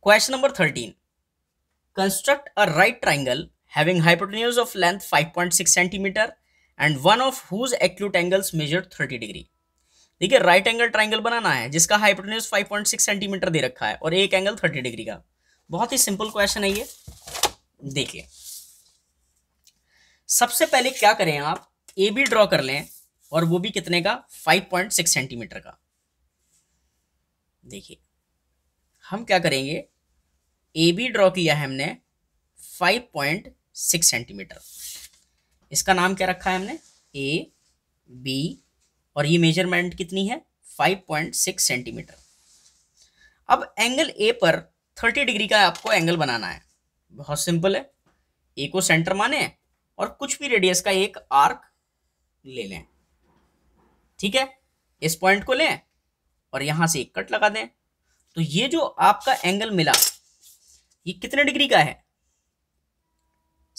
Question number 13. Construct a right triangle having hypotenuse of length 5.6 centimetre and one of whose acute angles measure 30 degree ठीक है right angle triangle बनाना है जिसका hypotenuse 5.6 centimetre दे रखा है और एक एंगल 30 डिग्री का बहुत ही सिंपल क्वेश्चन है ये देखिए सबसे पहले क्या करें आप ए बी ड्रॉ कर लें और वो भी कितने का 5.6 सेंटीमीटर का देखिए हम क्या करेंगे ए बी ड्रॉ किया है हमने फाइव पॉइंट सिक्स सेंटीमीटर इसका नाम क्या रखा है हमने ए बी और ये मेजरमेंट कितनी है फाइव पॉइंट सिक्स सेंटीमीटर अब एंगल ए पर थर्टी डिग्री का आपको एंगल बनाना है बहुत सिंपल है ए को सेंटर माने और कुछ भी रेडियस का एक आर्क ले लें ठीक है इस पॉइंट को लें और यहां से एक कट लगा दें तो ये जो आपका एंगल मिला ये कितने डिग्री का है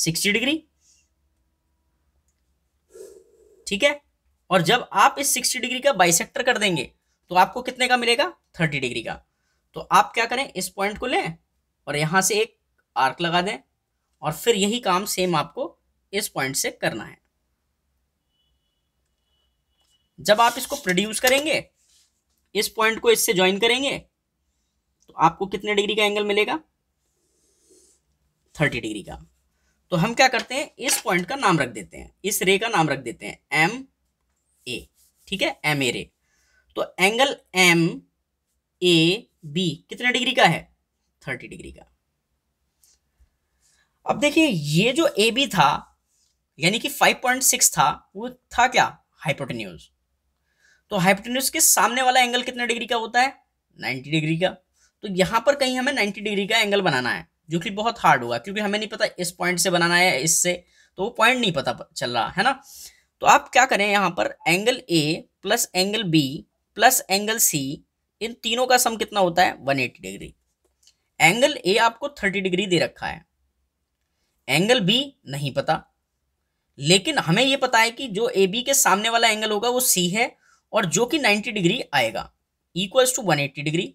सिक्सटी डिग्री ठीक है और जब आप इस सिक्सटी डिग्री का बाइसेक्टर कर देंगे तो आपको कितने का मिलेगा थर्टी डिग्री का तो आप क्या करें इस पॉइंट को लें और यहां से एक आर्क लगा दें और फिर यही काम सेम आपको इस पॉइंट से करना है जब आप इसको प्रोड्यूस करेंगे इस पॉइंट को इससे ज्वाइन करेंगे तो आपको कितने डिग्री का एंगल मिलेगा थर्टी डिग्री का तो हम क्या करते हैं इस पॉइंट का नाम रख देते हैं इस रे का नाम रख देते हैं एम ए ठीक है एम ए रे तो एंगल एम ए बी कितने डिग्री का है थर्टी डिग्री का अब देखिए ये जो ए बी था यानी कि फाइव पॉइंट सिक्स था वो था क्या हाइपोटेन्यूज तो हाइपोटेन्यूज के सामने वाला एंगल कितने डिग्री का होता है नाइन्टी डिग्री का तो यहाँ पर कहीं हमें नाइन्टी डिग्री का एंगल बनाना है जो कि बहुत हार्ड होगा क्योंकि हमें नहीं पता इस पॉइंट से बनाना है इससे तो वो पॉइंट नहीं पता चल रहा है ना तो आप क्या करें यहाँ पर angle A plus angle B plus angle C इन तीनों का सम कितना होता है 180 डिग्री एंगल ए आपको 30 डिग्री दे रखा है एंगल बी नहीं पता लेकिन हमें यह पता है कि जो ए बी के सामने वाला एंगल होगा वो सी है और जो कि 90 डिग्री आएगा इक्वल्स टू 180 डिग्री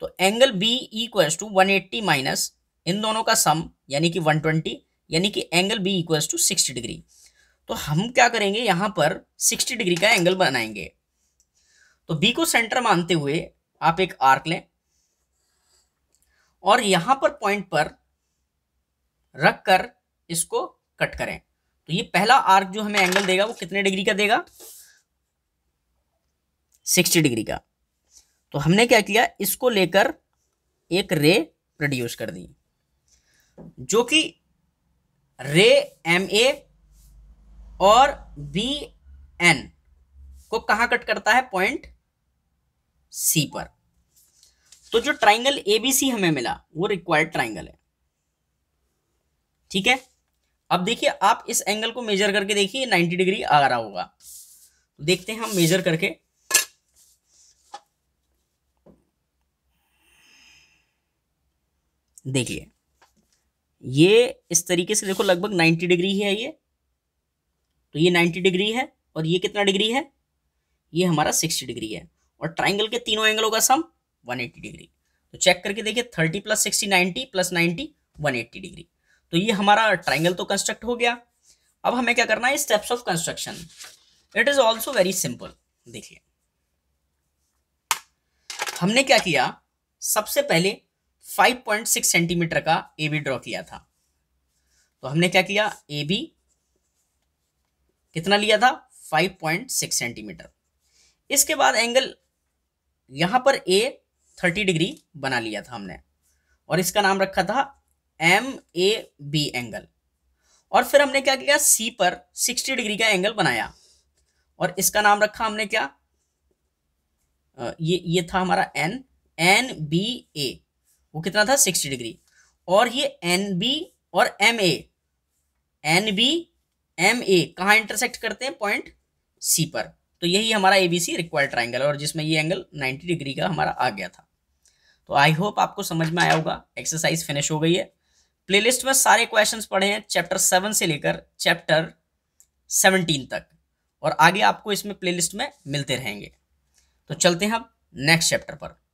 तो angle B equal to one eighty minus इन दोनों का सम यानी कि वन ट्वेंटी यानी कि angle B equal to sixty degree तो हम क्या करेंगे यहाँ पर सिक्सटी डिग्री का एंगल बनाएंगे तो बी को सेंटर मानते हुए आप एक आर्क लें और यहां पर पॉइंट पर रख कर इसको कट करें तो ये पहला आर्क जो हमें एंगल देगा वो कितने डिग्री का देगा 60 डिग्री का तो हमने क्या किया इसको लेकर एक रे प्रोड्यूस कर दी जो कि रे एम ए और बी एन को कहाँ कट करता है पॉइंट सी पर तो जो ट्राइंगल ए बी सी हमें मिला वो रिक्वायर्ड ट्राइंगल है ठीक है अब देखिए आप इस एंगल को मेजर करके देखिए 90 डिग्री आ रहा होगा देखते हैं हम मेजर करके देखिए ये इस तरीके से देखो लगभग नाइन्टी डिग्री है ये तो ये नाइन्टी डिग्री है और ये कितना डिग्री है ये हमारा सिक्सटी डिग्री है और ट्राइंगल के तीनों एंगलों का सम वन एट्टी डिग्री तो चेक करके देखिए thirty plus sixty ninety plus ninety one eighty degree तो ये हमारा ट्राइंगल तो कंस्ट्रक्ट हो गया अब हमें क्या करना है steps of construction it is also very simple देखिए हमने क्या किया सबसे पहले 5.6 सेंटीमीटर का ए बी ड्रॉ किया था तो हमने क्या किया ए बी कितना लिया था 5.6 सेंटीमीटर इसके बाद एंगल यहां पर ए 30 डिग्री बना लिया था हमने और इसका नाम रखा था एम ए बी एंगल और फिर हमने क्या किया सी पर 60 डिग्री का एंगल बनाया और इसका नाम रखा हमने क्या ये ये था हमारा एन एन बी ए वो कितना था सिक्सटी डिग्री और ये एन बी और M A N B M A कहाँ इंटरसेक्ट करते हैं पॉइंट सी पर तो यही हमारा A B C required triangle और जिसमें ये एंगल 90 डिग्री का हमारा आ गया था तो आई होप आपको समझ में आया होगा एक्सरसाइज फिनिश हो गई है प्लेलिस्ट में सारे क्वेश्चन पढ़े हैं चैप्टर सेवन से लेकर चैप्टर सेवनटीन तक और आगे आपको इसमें प्लेलिस्ट में मिलते रहेंगे तो चलते हैं अब नेक्स्ट चैप्टर पर